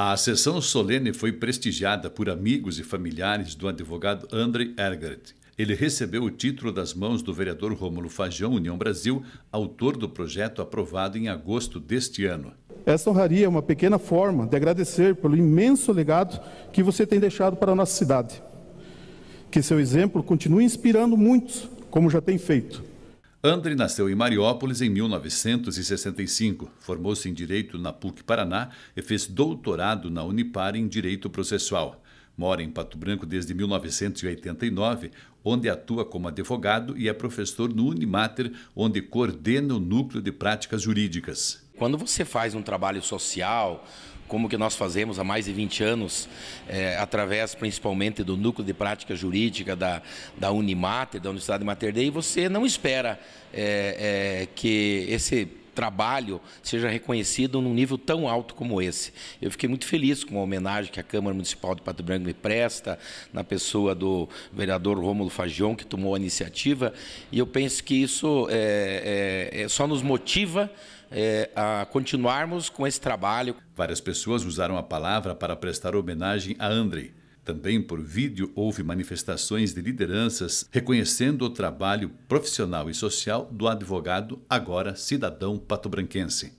A sessão solene foi prestigiada por amigos e familiares do advogado André Ergert. Ele recebeu o título das mãos do vereador Rômulo Fajão, União Brasil, autor do projeto aprovado em agosto deste ano. Essa honraria é uma pequena forma de agradecer pelo imenso legado que você tem deixado para a nossa cidade. Que seu exemplo continue inspirando muitos, como já tem feito. Andre nasceu em Mariópolis em 1965, formou-se em Direito na PUC Paraná e fez doutorado na Unipar em Direito Processual. Mora em Pato Branco desde 1989, onde atua como advogado e é professor no Unimater, onde coordena o núcleo de práticas jurídicas. Quando você faz um trabalho social, como que nós fazemos há mais de 20 anos, é, através principalmente do núcleo de prática jurídica da, da Unimater, da Universidade de Mater Dei, você não espera é, é, que esse trabalho seja reconhecido num nível tão alto como esse. Eu fiquei muito feliz com a homenagem que a Câmara Municipal de Pato Branco me presta, na pessoa do vereador Rômulo Fagion, que tomou a iniciativa, e eu penso que isso é, é, é só nos motiva é, a continuarmos com esse trabalho. Várias pessoas usaram a palavra para prestar homenagem a Andrei. Também por vídeo houve manifestações de lideranças reconhecendo o trabalho profissional e social do advogado, agora cidadão patobranquense.